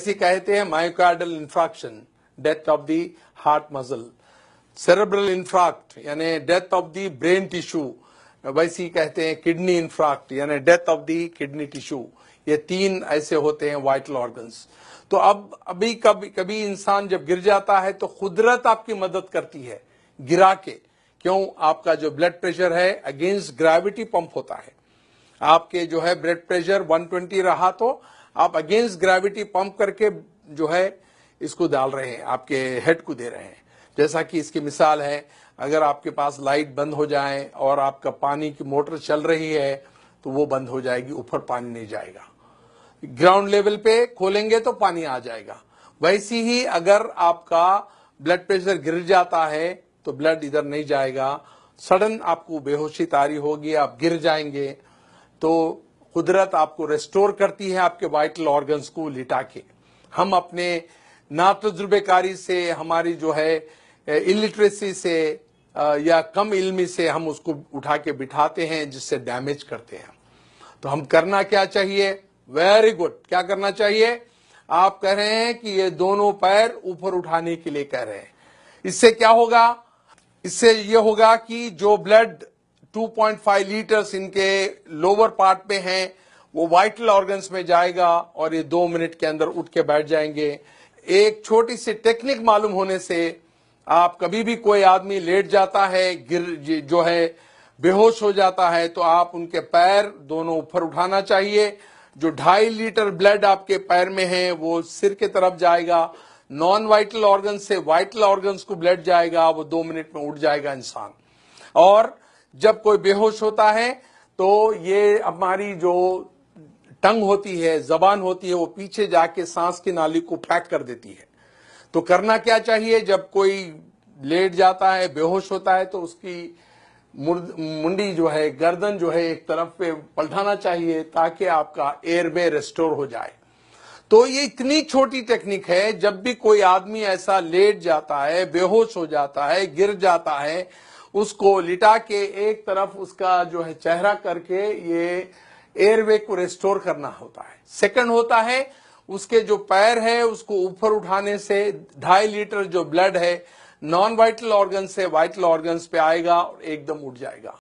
इसे कहते हैं myocardial infarction death of the heart muscle cerebral infarct यानी death of the brain tissue वैसे कहते हैं किडनी इन्फ्रैक्ट यानी death of the kidney tissue ये तीन ऐसे होते हैं वाइटल ऑर्गन्स तो अब अभी कभी कभी इंसान जब गिर जाता है तो कुदरत आपकी मदद करती है गिरा के क्यों आपका जो ब्लड प्रेशर है अगेंस्ट ग्रेविटी पंप होता है आपके जो है ब्लड प्रेशर 120 रहा तो आप अगेंस्ट ग्रेविटी पंप करके जो है इसको डाल रहे हैं आपके हेड को दे रहे हैं जैसा कि इसकी मिसाल है अगर आपके पास लाइट बंद हो जाए और आपका पानी की मोटर चल रही है तो वो बंद हो जाएगी ऊपर पानी नहीं जाएगा ग्राउंड लेवल पे खोलेंगे तो पानी आ जाएगा वैसी ही अगर आपका ब्लड प्रेशर गिर जाता है तो ब्लड इधर नहीं जाएगा सडन आपको बेहोशी तारी होगी आप गिर जाएंगे तो कुदरत आपको रेस्टोर करती है आपके वाइटल ऑर्गन्स को लिटा के हम अपने ना तजुर्बेकारी से हमारी जो है इलिटरेसी से या कम इल्मी से हम उसको उठा के बिठाते हैं जिससे डैमेज करते हैं तो हम करना क्या चाहिए वेरी गुड क्या करना चाहिए आप कह रहे हैं कि ये दोनों पैर ऊपर उठाने के लिए कह रहे हैं इससे क्या होगा इससे ये होगा कि जो ब्लड 2.5 लीटर्स इनके लोअर पार्ट पे हैं वो वाइटल ऑर्गन्स में जाएगा और ये दो मिनट के अंदर उठ के बैठ जाएंगे एक छोटी सी टेक्निक मालूम होने से आप कभी भी कोई आदमी लेट जाता है गिर जो है बेहोश हो जाता है तो आप उनके पैर दोनों ऊपर उठाना चाहिए जो ढाई लीटर ब्लड आपके पैर में है वो सिर के तरफ जाएगा नॉन वाइटल ऑर्गन से वाइटल ऑर्गन्स को ब्लड जाएगा वो दो मिनट में उठ जाएगा इंसान और जब कोई बेहोश होता है तो ये हमारी जो टंग होती है जबान होती है वो पीछे जाके सांस की नाली को पैक कर देती है तो करना क्या चाहिए जब कोई लेट जाता है बेहोश होता है तो उसकी मुंडी जो है गर्दन जो है एक तरफ पे पलटाना चाहिए ताकि आपका एयर में रेस्टोर हो जाए तो ये इतनी छोटी टेक्निक है जब भी कोई आदमी ऐसा लेट जाता है बेहोश हो जाता है गिर जाता है उसको लिटा के एक तरफ उसका जो है चेहरा करके ये एयरवे को रेस्टोर करना होता है सेकंड होता है उसके जो पैर है उसको ऊपर उठाने से ढाई लीटर जो ब्लड है नॉन वाइटल ऑर्गन से वाइटल ऑर्गन पे आएगा और एकदम उठ जाएगा